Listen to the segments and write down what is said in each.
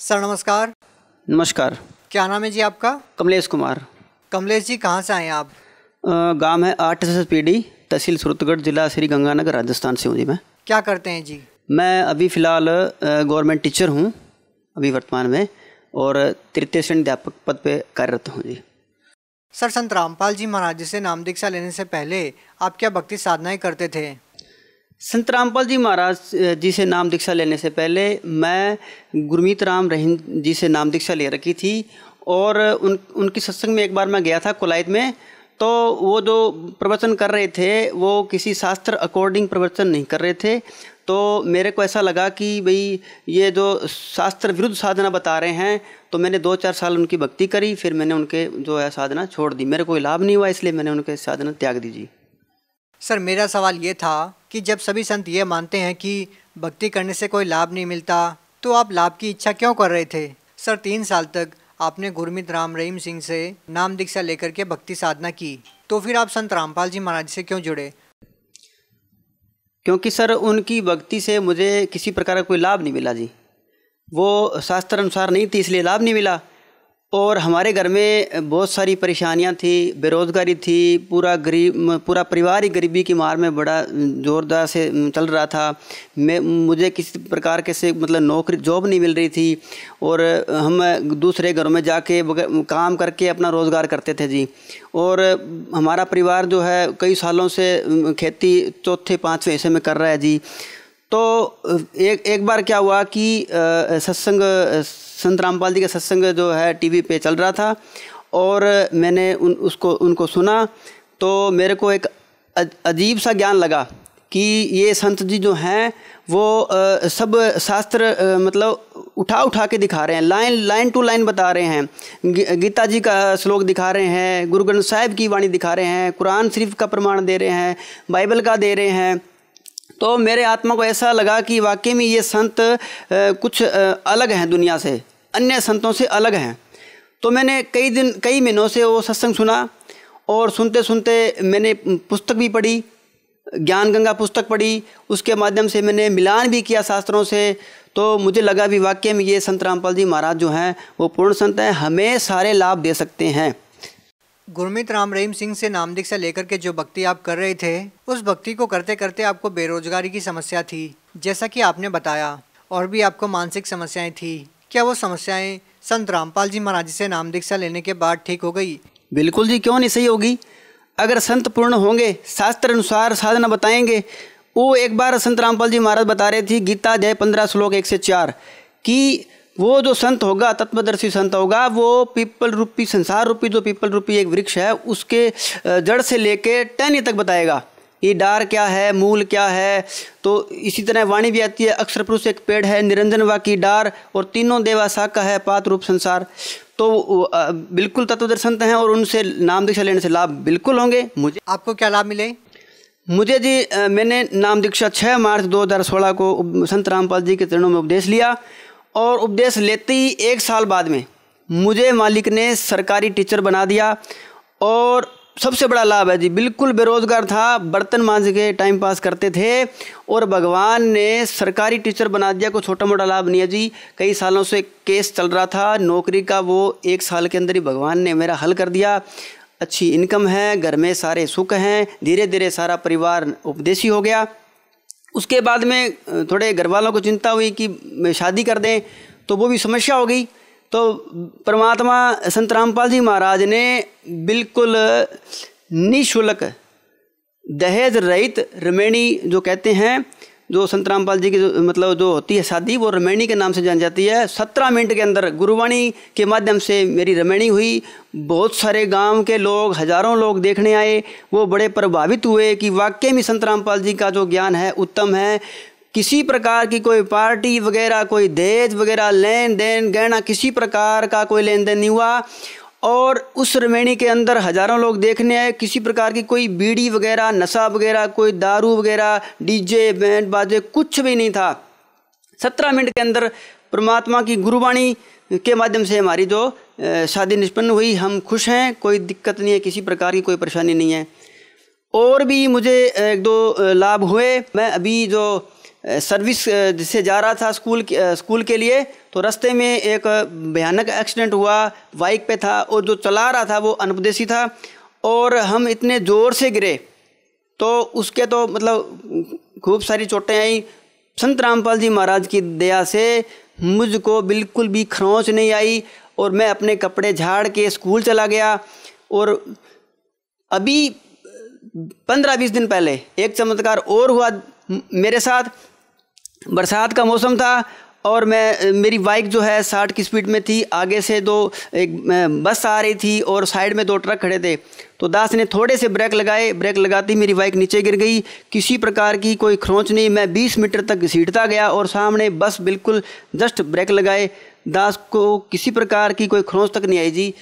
sir नमस्कार नमस्कार क्या नाम है जी आपका कमलेश कुमार कमलेश जी कहाँ से आए हैं आप गांव है आठ एस पीडी तहसील सुरतगढ़ जिला श्री गंगानगर राजस्थान से हूँ जी मैं क्या करते हैं जी मैं अभी फ़िलहाल गवर्नमेंट टीचर हूँ अभी वर्तमान में और तृतीय श्रेणी अध्यापक पद पे कार्यरत हूँ जी सर संत रामपाल जी महाराज जी से दीक्षा लेने से पहले आप क्या भक्ति साधनाएं करते थे संत रामपाल जी महाराज जी से नाम दीक्षा लेने से पहले मैं गुरमीत राम रहीम जी से नाम दीक्षा ले रखी थी और उन उनकी सत्संग में एक बार मैं गया था कोलायत में तो वो जो प्रवचन कर रहे थे वो किसी शास्त्र अकॉर्डिंग प्रवचन नहीं कर रहे थे तो मेरे को ऐसा लगा कि भाई ये जो शास्त्र विरुद्ध साधना बता रहे हैं तो मैंने दो चार साल उनकी भक्ति करी फिर मैंने उनके जो है साधना छोड़ दी मेरे कोई लाभ नहीं हुआ इसलिए मैंने उनके साधना त्याग दी जी सर मेरा सवाल ये था कि जब सभी संत ये मानते हैं कि भक्ति करने से कोई लाभ नहीं मिलता तो आप लाभ की इच्छा क्यों कर रहे थे सर तीन साल तक आपने गुरमित राम रहीम सिंह से नाम दीक्षा लेकर के भक्ति साधना की तो फिर आप संत रामपाल जी महाराज से क्यों जुड़े क्योंकि सर उनकी भक्ति से मुझे किसी प्रकार का कोई लाभ नहीं मिला जी वो शास्त्र अनुसार नहीं थी इसलिए लाभ नहीं मिला और हमारे घर में बहुत सारी परेशानियां थी बेरोज़गारी थी पूरा गरीब पूरा परिवार ही गरीबी की मार में बड़ा ज़ोरदार से चल रहा था मैं मुझे किसी प्रकार के से मतलब नौकरी जॉब नहीं मिल रही थी और हम दूसरे घरों में जाके काम करके अपना रोज़गार करते थे जी और हमारा परिवार जो है कई सालों से खेती चौथे पाँचवें ऐसे में कर रहा है जी तो एक एक बार क्या हुआ कि सत्संग संत रामपाल जी का सत्संग जो है टीवी पे चल रहा था और मैंने उन उसको उनको सुना तो मेरे को एक अजीब सा ज्ञान लगा कि ये संत जी जो हैं वो आ, सब शास्त्र मतलब उठा उठा के दिखा रहे हैं लाइन लाइन टू लाइन बता रहे हैं गी, गीता जी का श्लोक दिखा रहे हैं गुरु ग्रंथ साहिब की वाणी दिखा रहे हैं कुरान शरीफ का प्रमाण दे रहे हैं बाइबल का दे रहे हैं तो मेरे आत्मा को ऐसा लगा कि वाकई में ये संत कुछ अलग हैं दुनिया से अन्य संतों से अलग हैं तो मैंने कई दिन कई महीनों से वो सत्संग सुना और सुनते सुनते मैंने पुस्तक भी पढ़ी ज्ञान गंगा पुस्तक पढ़ी उसके माध्यम से मैंने मिलान भी किया शास्त्रों से तो मुझे लगा भी वाक्य में ये संत रामपाल जी महाराज जो हैं वो पूर्ण संत हैं हमें सारे लाभ दे सकते हैं गुरमीत राम रहीम सिंह से नाम दीक्षा लेकर के जो भक्ति आप कर रहे थे उस भक्ति को करते करते आपको बेरोजगारी की समस्या थी जैसा कि आपने बताया और भी आपको मानसिक समस्याएं थी क्या वो समस्याएं संत रामपाल जी महाराज से नाम दीक्षा लेने के बाद ठीक हो गई बिल्कुल जी क्यों नहीं सही होगी अगर संत पूर्ण होंगे शास्त्र अनुसार साधना बताएंगे वो एक बार संत रामपाल जी महाराज बता रहे थे गीता जय पंद्रह श्लोक एक से चार की वो जो संत होगा तत्वदर्शी संत होगा वो पीपल रूपी संसार रूपी जो पीपल रूपी एक वृक्ष है उसके जड़ से लेके टहनी तक बताएगा ये डार क्या है मूल क्या है तो इसी तरह वाणी भी आती है अक्षर पुरुष एक पेड़ है निरंजन वा की डार और तीनों देवा शाखा है पात रूप संसार तो बिल्कुल तत्वदर्शन हैं और उनसे नाम दीक्षा लेने से लाभ बिल्कुल होंगे मुझे आपको क्या लाभ मिले मुझे जी मैंने नाम दीक्षा छः मार्च दो को संत रामपाल जी के चरणों में उपदेश लिया और उपदेश लेते ही एक साल बाद में मुझे मालिक ने सरकारी टीचर बना दिया और सबसे बड़ा लाभ है जी बिल्कुल बेरोज़गार था बर्तन मांज के टाइम पास करते थे और भगवान ने सरकारी टीचर बना दिया कोई छोटा मोटा लाभ नहीं है जी कई सालों से केस चल रहा था नौकरी का वो एक साल के अंदर ही भगवान ने मेरा हल कर दिया अच्छी इनकम है घर में सारे सुख हैं धीरे धीरे सारा परिवार उपदेशी हो गया उसके बाद में थोड़े घर वालों को चिंता हुई कि शादी कर दें तो वो भी समस्या हो गई तो परमात्मा संत रामपाल जी महाराज ने बिल्कुल निःशुल्क दहेज रहित रमेणी जो कहते हैं जो संत रामपाल जी की जो मतलब जो होती है शादी वो रमैणी के नाम से जान जाती है सत्रह मिनट के अंदर गुरुवाणी के माध्यम से मेरी रमैणी हुई बहुत सारे गांव के लोग हजारों लोग देखने आए वो बड़े प्रभावित हुए कि वाकई में संत रामपाल जी का जो ज्ञान है उत्तम है किसी प्रकार की कोई पार्टी वगैरह कोई दहेज वगैरह लेन देन गहना किसी प्रकार का कोई लेन देन नहीं हुआ और उस रमेणी के अंदर हज़ारों लोग देखने आए किसी प्रकार की कोई बीड़ी वगैरह नशा वगैरह कोई दारू वगैरह डीजे बैंड बाजे कुछ भी नहीं था सत्रह मिनट के अंदर परमात्मा की गुरुवाणी के माध्यम से हमारी जो शादी निष्पन्न हुई हम खुश हैं कोई दिक्कत नहीं है किसी प्रकार की कोई परेशानी नहीं है और भी मुझे एक दो लाभ हुए मैं अभी जो सर्विस से जा रहा था स्कूल स्कूल के लिए तो रास्ते में एक भयानक एक्सीडेंट हुआ बाइक पे था और जो चला रहा था वो अनुपदेशी था और हम इतने ज़ोर से गिरे तो उसके तो मतलब खूब सारी चोटें आई संत रामपाल जी महाराज की दया से मुझको बिल्कुल भी खरोंच नहीं आई और मैं अपने कपड़े झाड़ के स्कूल चला गया और अभी पंद्रह बीस दिन पहले एक चमत्कार और हुआ मेरे साथ बरसात का मौसम था और मैं मेरी बाइक जो है साठ की स्पीड में थी आगे से दो एक बस आ रही थी और साइड में दो ट्रक खड़े थे तो दास ने थोड़े से ब्रेक लगाए ब्रेक लगाते ही मेरी बाइक नीचे गिर गई किसी प्रकार की कोई खरोंच नहीं मैं 20 मीटर तक घसीटता गया और सामने बस बिल्कुल जस्ट ब्रेक लगाए दास को किसी प्रकार की कोई खरोंच तक नहीं आई जी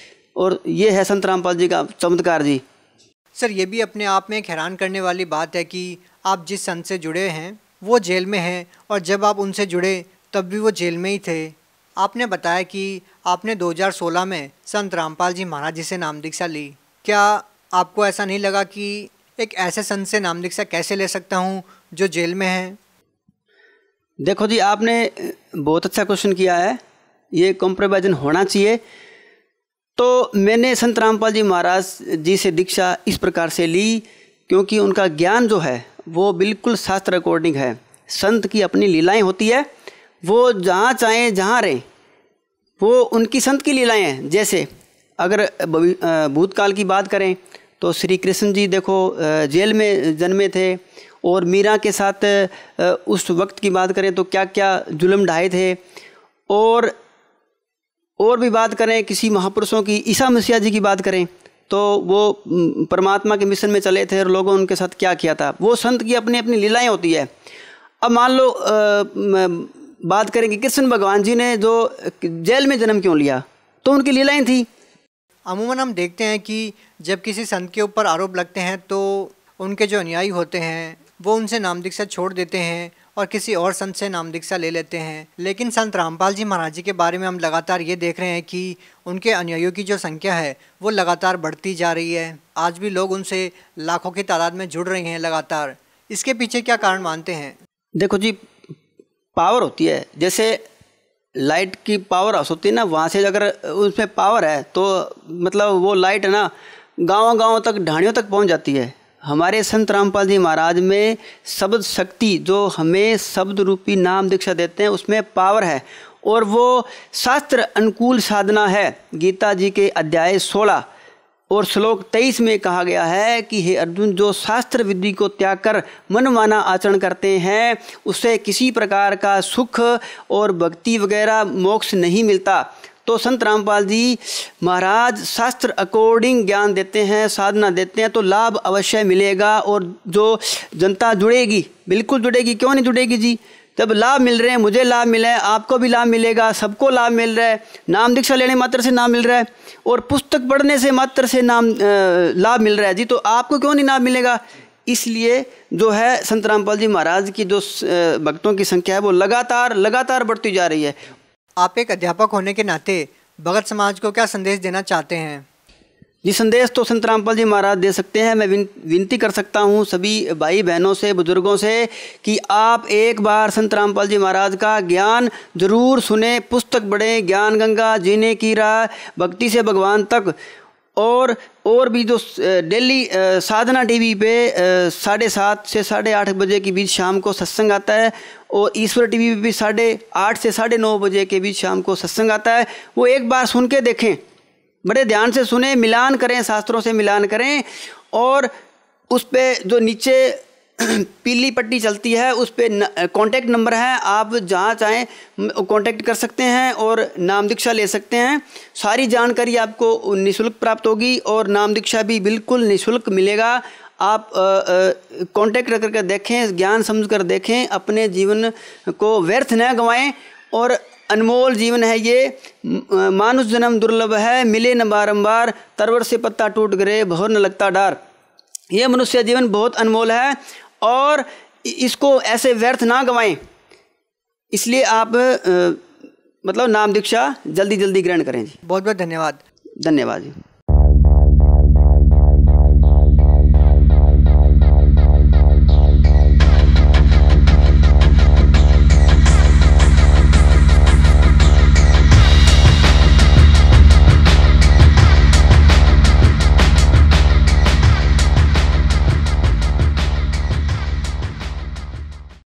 और ये है संत रामपाल जी का चमत्कार जी सर ये भी अपने आप में एक हैरान करने वाली बात है कि आप जिस सन से जुड़े हैं वो जेल में हैं और जब आप उनसे जुड़े तब भी वो जेल में ही थे आपने बताया कि आपने 2016 में संत रामपाल जी महाराज जी से नाम दीक्षा ली क्या आपको ऐसा नहीं लगा कि एक ऐसे संत से नाम दीक्षा कैसे ले सकता हूँ जो जेल में है देखो जी आपने बहुत अच्छा क्वेश्चन किया है ये कॉम्प्रोमाइजन होना चाहिए तो मैंने संत रामपाल जी महाराज जी से दीक्षा इस प्रकार से ली क्योंकि उनका ज्ञान जो है वो बिल्कुल शास्त्र अकॉर्डिंग है संत की अपनी लीलाएं होती है वो जहाँ चाहें जहाँ रहें वो उनकी संत की लीलाएं हैं जैसे अगर भूतकाल की बात करें तो श्री कृष्ण जी देखो जेल में जन्मे थे और मीरा के साथ उस वक्त की बात करें तो क्या क्या जुल्म ढाए थे और और भी बात करें किसी महापुरुषों की ईसा मसीहा जी की बात करें तो वो परमात्मा के मिशन में चले थे और लोगों ने उनके साथ क्या किया था वो संत की अपनी अपनी लीलाएँ होती है अब मान लो बात करें कि कृष्ण भगवान जी ने जो जेल में जन्म क्यों लिया तो उनकी लीलाएँ थी अमूमन हम देखते हैं कि जब किसी संत के ऊपर आरोप लगते हैं तो उनके जो अनुयायी होते हैं वो उनसे नाम दीक्षा छोड़ देते हैं और किसी और संत से नाम दीक्षा ले लेते हैं लेकिन संत रामपाल जी महाराज जी के बारे में हम लगातार ये देख रहे हैं कि उनके अनुयायियों की जो संख्या है वो लगातार बढ़ती जा रही है आज भी लोग उनसे लाखों की तादाद में जुड़ रहे हैं लगातार इसके पीछे क्या कारण मानते हैं देखो जी पावर होती है जैसे लाइट की पावर हाउस होती है ना वहाँ से अगर उसमें पावर है तो मतलब वो लाइट है ना गाँव गाँव तक ढाणियों तक पहुँच जाती है हमारे संत रामपाल जी महाराज में शब्द शक्ति जो हमें शब्द रूपी नाम दीक्षा देते हैं उसमें पावर है और वो शास्त्र अनुकूल साधना है गीता जी के अध्याय सोलह और श्लोक तेईस में कहा गया है कि हे अर्जुन जो शास्त्र विधि को त्याग कर मनमाना आचरण करते हैं उसे किसी प्रकार का सुख और भक्ति वगैरह मोक्ष नहीं मिलता तो संत रामपाल जी महाराज शास्त्र अकॉर्डिंग ज्ञान देते हैं साधना देते हैं तो लाभ अवश्य मिलेगा और जो जनता जुड़ेगी बिल्कुल जुड़ेगी क्यों नहीं जुड़ेगी जी जब लाभ मिल रहे हैं मुझे लाभ मिला है आपको भी लाभ मिलेगा सबको लाभ मिल रहा है नाम दीक्षा लेने मात्र से नाम मिल रहा है और पुस्तक पढ़ने से मात्र से नाम लाभ मिल रहा है जी तो आपको क्यों नहीं लाभ मिलेगा इसलिए जो है संत रामपाल जी महाराज की जो भक्तों की संख्या है वो लगातार लगातार बढ़ती जा रही है आप एक अध्यापक होने के नाते भगत समाज को क्या संदेश देना चाहते हैं जी संदेश तो संत रामपाल जी महाराज दे सकते हैं मैं विनती कर सकता हूँ सभी भाई बहनों से बुजुर्गों से कि आप एक बार संत रामपाल जी महाराज का ज्ञान जरूर सुने पुस्तक बढ़ें ज्ञान गंगा जीने की राह भक्ति से भगवान तक और और भी जो डेली साधना टीवी पे साढ़े सात से साढ़े आठ बजे के बीच शाम को सत्संग आता है और ईश्वर टीवी पे भी साढ़े आठ से साढ़े नौ बजे के बीच शाम को सत्संग आता है वो एक बार सुन के देखें बड़े ध्यान से सुने मिलान करें शास्त्रों से मिलान करें और उस पर जो नीचे पीली पट्टी चलती है उस पर कॉन्टैक्ट नंबर है आप जहाँ चाहें कॉन्टैक्ट कर सकते हैं और नाम दीक्षा ले सकते हैं सारी जानकारी आपको निःशुल्क प्राप्त होगी और नाम दीक्षा भी बिल्कुल निःशुल्क मिलेगा आप कॉन्टैक्ट रख कर देखें ज्ञान समझ कर देखें अपने जीवन को व्यर्थ न गंवाएँ और अनमोल जीवन है ये मानुष जन्म दुर्लभ है मिले न बारम्बार तरवर से पत्ता टूट गए भोर न लगता डार ये मनुष्य जीवन बहुत अनमोल है और इसको ऐसे व्यर्थ ना गवाएं इसलिए आप आ, मतलब नाम दीक्षा जल्दी जल्दी ग्रहण करें जी बहुत बहुत धन्यवाद धन्यवाद जी